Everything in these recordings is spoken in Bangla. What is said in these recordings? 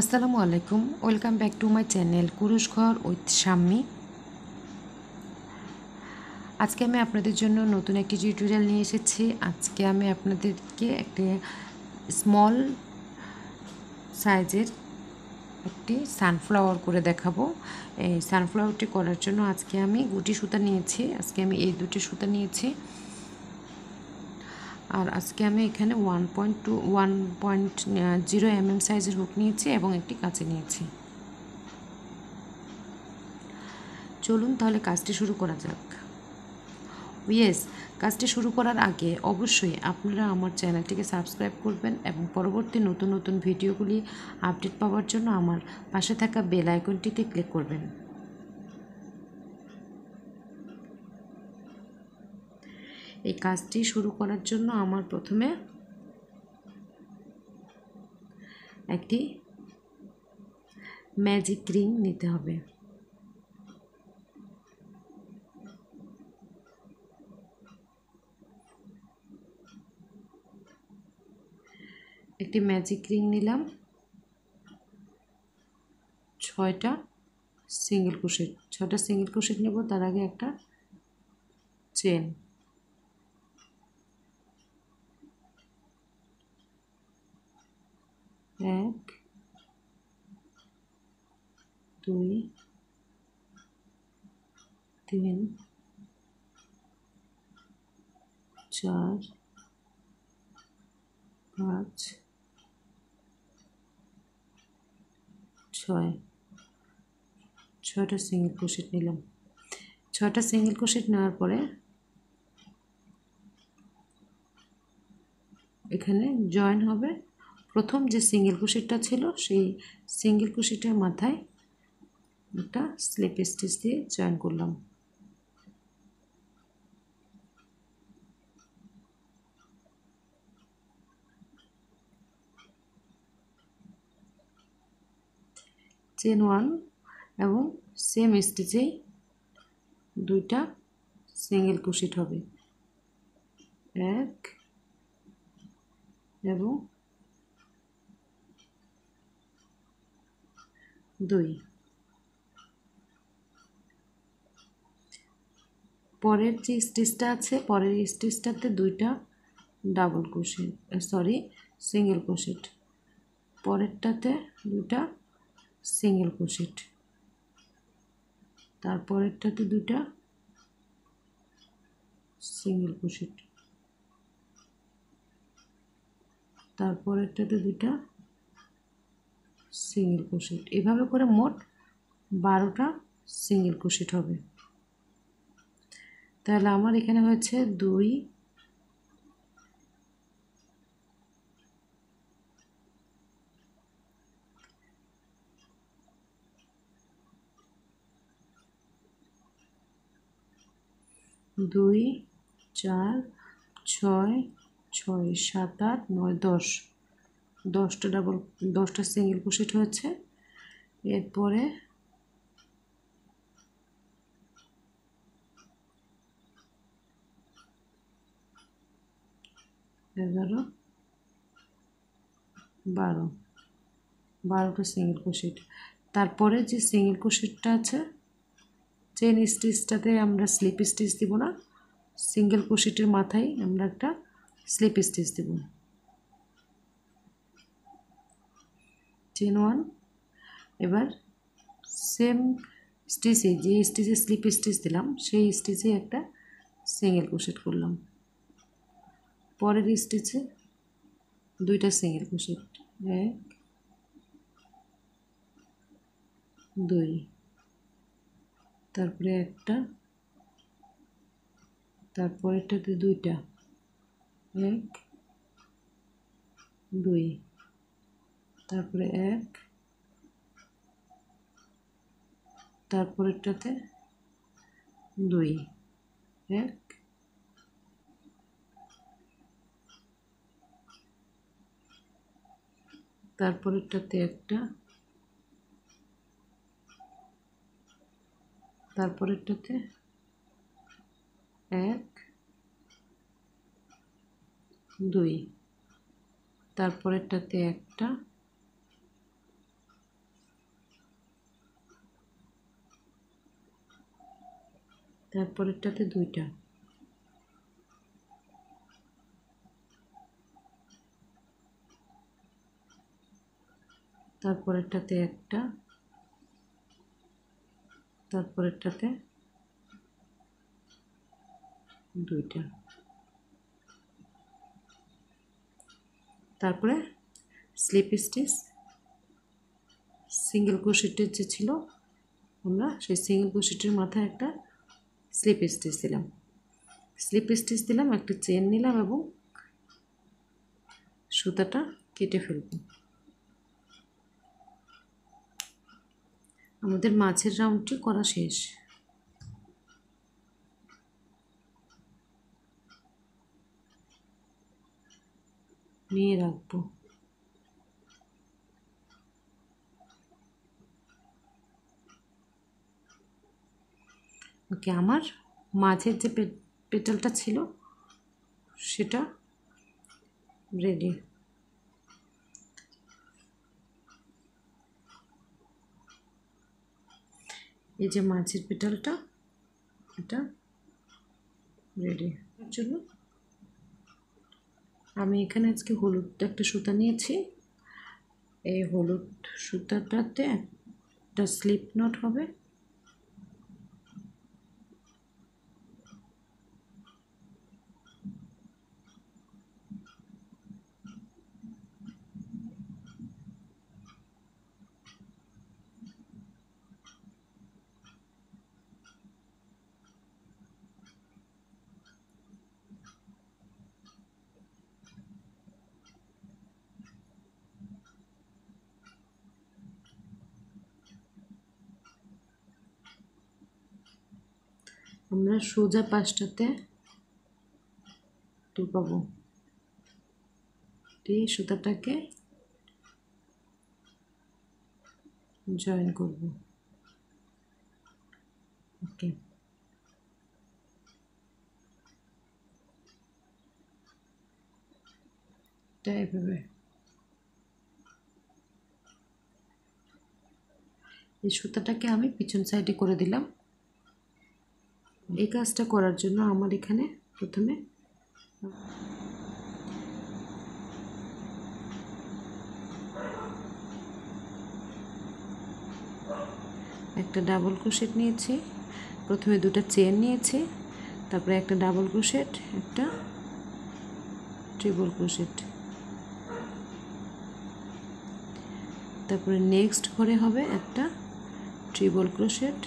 আসসালামু আলাইকুম welcome back to my channel Kurushghar with Sammi আজকে আমি আপনাদের জন্য নতুন একটি টিউটোরিয়াল নিয়ে এসেছি আজকে আমি আপনাদেরকে একটি স্মল সাইজের একটি সানফ্লাওয়ার করে দেখাবো এই সানফ্লাওয়ারটি করার জন্য আজকে আমি গুটি সুতা নিয়েছি আজকে আমি এই দুটি সুতা নিয়েছি আর আজকে আমি এখানে one point two one point zero mm সাইজের হুক নিয়েছি এবং একটি কাঁচি নিয়েছি চলুন তাহলে কাজটি শুরু করা যাক ইয়েস কাজটি শুরু করার আগে অবশ্যই আপনারা আমার চ্যানেলটিকে সাবস্ক্রাইব করবেন এবং পরবর্তী নতুন নতুন ভিডিওগুলি আপডেট পাওয়ার জন্য আমার পাশে থাকা বেল আইকনটিতে ক্লিক করবেন এই কাজটি শুরু করার জন্য আমার প্রথমে একটি ম্যাজিক রিং নিতে হবে একটি ম্যাজিক রিং নিলাম ছয়টা সিঙ্গেল কুশেট ছটা সিঙ্গেল কুশেট নেব তার আগে একটা চেন দুই তিন চার পাঁচ ছয় ছয়টা সিঙ্গেল ক্রোশেট নিলাম ছয়টা সিঙ্গেল ক্রোশেট নেওয়ার পরে এখানে জয়েন হবে প্রথম যে সিঙ্গেল ক্রোশেটটা ছিল সেই সিঙ্গেল ক্রোশেটের মাথায় একটা স্লিপ স্টিচ দিয়ে জয়েন করলাম চেন ওয়ান এবং সেম স্টিচেই দুইটা সিঙ্গেল কুশিট হবে এক এবং দুই পরের যে স্টিচটা আছে পরের স্টিচটাতে দুইটা double crochet sorry single crochet পরেরটাতে দুইটা সিঙ্গেল ক্রোশেট তারপরেরটাতে দুইটা সিঙ্গেল কোশেট তারপরেরটাতে দুইটা সিঙ্গেল কোশেট এভাবে করে মোট বারোটা সিঙ্গেল কোশেট হবে তাহলে আমার এখানে হয়েছে দুই দুই চার ছয় ছয় সাত আট নয় দশ দশটা ডাবল দশটা সিঙ্গেল ক্রোশেট হয়েছে এরপরে এগারো বারো বারোটা সিঙ্গেল কুশিট তারপরে যে সিঙ্গেল কুশিটটা আছে চেন স্টিচটাতে আমরা স্লিপ স্টিচ দিব না সিঙ্গেল কুশিটের মাথায় আমরা একটা স্লিপ স্টিচ দিব চেন ওয়ান এবার সেম স্টিচে যে স্টিচে স্লিপ স্টিচ দিলাম সেই স্টিচে একটা সিঙ্গেল কুশিট করলাম পরের স্টিচে দুইটা সিঙ্গেল ক্রোশেট এক দুই তারপরে একটা তারপরেরটাতে দুইটা এক দুই তারপরে এক তারপরেরটাতে দুই এক তারপরেরটাতে একটা তারপরেরটাতে এক দুই তারপরেরটাতে একটা তারপরেরটাতে দুইটা তারপরেরটাতে একটা তারপরেরটাতে দুইটা তারপরে স্লিপ স্টিচ সিঙ্গেল কুশিটের যে ছিল আমরা সেই সিঙ্গেল ক্রোশেটের মাথায় একটা স্লিপ স্টিচ দিলাম স্লিপ স্টিচ দিলাম একটা চেন নিলাম এবং সুতাটা কেটে ফেলবো আমাদের মাছের রাউন্ডটি করা শেষ নিয়ে রাখবো ওকে আমার মাঝের যে পেটালটা ছিল সেটা রেডি এই যে মাছের পেটালটা এটা রেডি চলো আমি এখানে আজকে হলুদ একটা সুতা নিয়েছি এই হলুদ সুতাটাতে একটা স্লিপ নট হবে আমরা সোজা পাশটাতে ঢুকাবো এই সুতাটাকে জয়েন করব ওকে এভাবে এই সুতাটাকে আমি পিছন সাইডে করে দিলাম এই কাজটা করার জন্য আমার এখানে প্রথমে একটা ডাবল ক্রোশেট নিয়েছি প্রথমে দুটা চেন নিয়েছি তারপরে একটা ডাবল ক্রোশেট একটা ট্রিপল ক্রোশেট তারপরে নেক্সট ঘরে হবে একটা ট্রিপল ক্রোশেট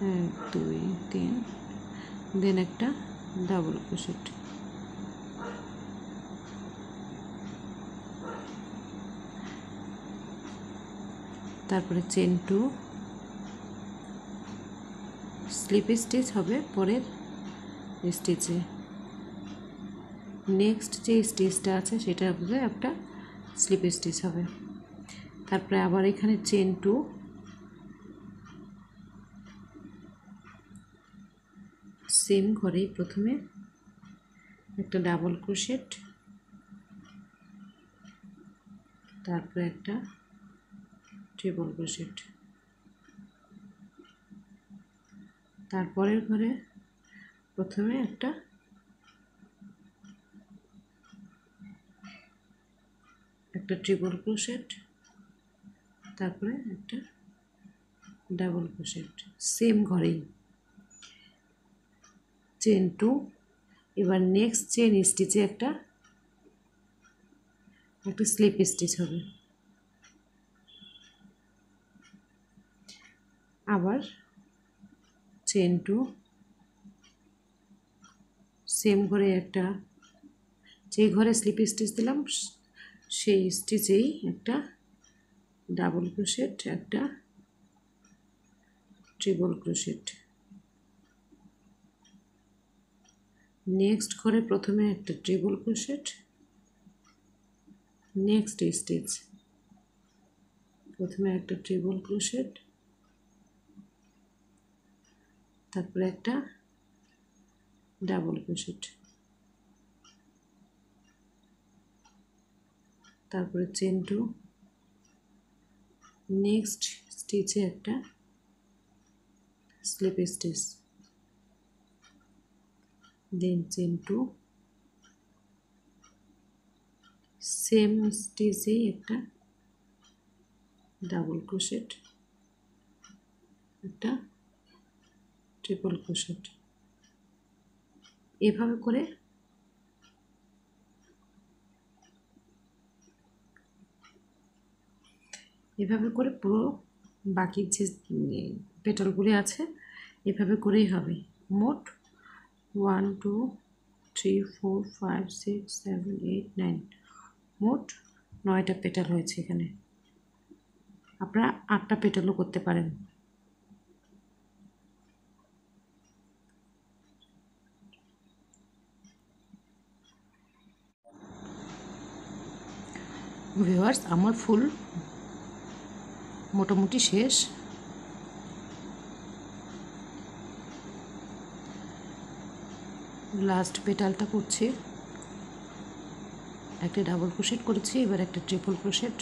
এক দুই তিন দেন একটা ডাবল ক্রোশেট তারপরে চেন টু স্লিপ স্টিচ হবে পরের স্টিচে নেক্সট যে স্টিচটা আছে সেটা একটা স্লিপ স্টিচ হবে তারপরে আবার এখানে চেন টু সেম ঘরেই প্রথমে একটা ডাবল ক্রোশেট তারপরে একটা ট্রিপল ক্রোশেট তারপরের ঘরে প্রথমে একটা একটা ট্রিপল ক্রোশেট তারপরে একটা ডাবল ক্রোশেট সেম ঘরেই চেন টু এবার নেক্সট চেন স্টিচে একটা একটা স্লিপ স্টিচ হবে আবার চেন টু সেম ঘরে একটা যে ঘরে স্লিপ স্টিচ দিলাম সেই স্টিচেই একটা ডাবল ক্রোশেট একটা ট্রিপল ক্রোশেট নেক্সট ঘরে প্রথমে একটা ট্রিপল ক্রোশেট নেক্সট স্টিচ প্রথমে একটা ট্রিপল ক্রোশেট তারপরে একটা ডাবল ক্রোশেট তারপরে চেন টু নেক্সট স্টিচে একটা slip stitch then chain 2 same স্টেজে একটা ডাবল ক্রোশেট একটা ট্রিপল ক্রোশেট এভাবে করে এভাবে করে পুরো বাকি যে পেটালগুলি আছে এভাবে করেই হবে মোট one two three four five six seven eight nine মোট নয়টা পেটাল হয়েছে এখানে আপনারা আটটা পেটালও করতে পারেন ভিউয়ার্স আমার ফুল মোটামুটি শেষ লাস্ট পেটালটা করছি একটা ডাবল ক্রোশেট করেছি এবার একটা ট্রিপল ক্রোশেট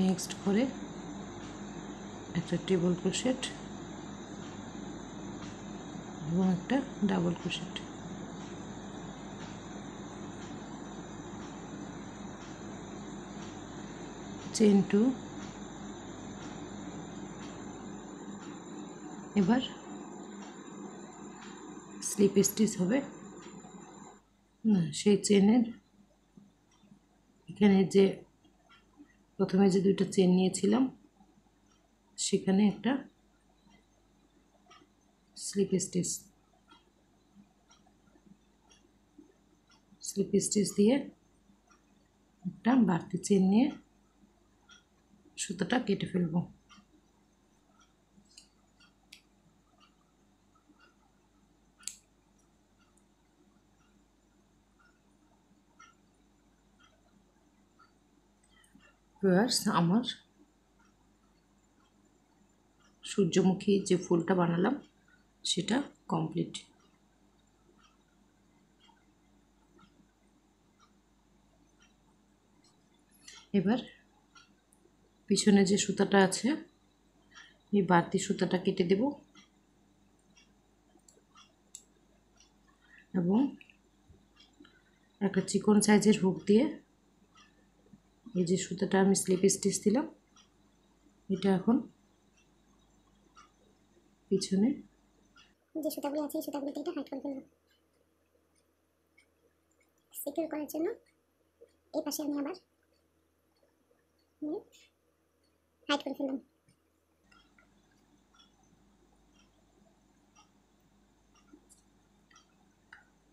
নেক্সট করে একটা ট্রিপল ক্রোশেট এবং একটা ডাবল ক্রোশেট চেন টু এবার স্লিপ স্টিচ হবে না সেই চেনের এখানে যে প্রথমে যে দুটো চেন নিয়েছিলাম সেখানে একটা স্লিপ স্টিচ স্লিপ স্টিচ দিয়ে একটা বাড়তি চেন নিয়ে সুতোটা কেটে ফেলব আমার সূর্যমুখী যে ফুলটা বানালাম সেটা কমপ্লিট এবার পিছনে যে সুতাটা আছে এই বাড়তি সুতাটা কেটে দেব এবং একটা চিকন সাইজের হুক দিয়ে এই যে সুতাটা আমি স্লিপ স্টিচ দিলাম এটা এখন পিছনে যে সুতাগুলো আছে সুতাগুলোতে এটা হাইট করে ফেললাম সিকিউর করার জন্য এই পাশে আমি আবার হাইট করে ফেললাম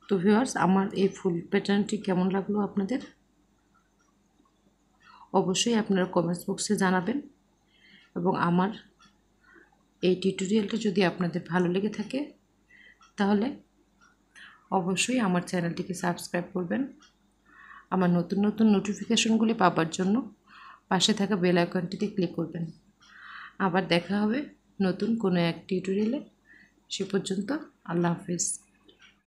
তো ভিউয়ার্স আমার এই ফুল প্যাটার্নটি কেমন লাগলো আপনাদের অবশ্যই আপনারা কমেন্টস বক্সে জানাবেন এবং আমার এই টিউটোরিয়ালটা যদি আপনাদের ভালো লেগে থাকে তাহলে অবশ্যই আমার চ্যানেলটিকে সাবস্ক্রাইব করবেন আমার নতুন নতুন নোটিফিকেশনগুলি পাবার জন্য পাশে থাকা বেল আইকনটিতে ক্লিক করবেন আবার দেখা হবে নতুন কোনো এক টিউটোরিয়ালে সে পর্যন্ত আল্লাহ হাফিজ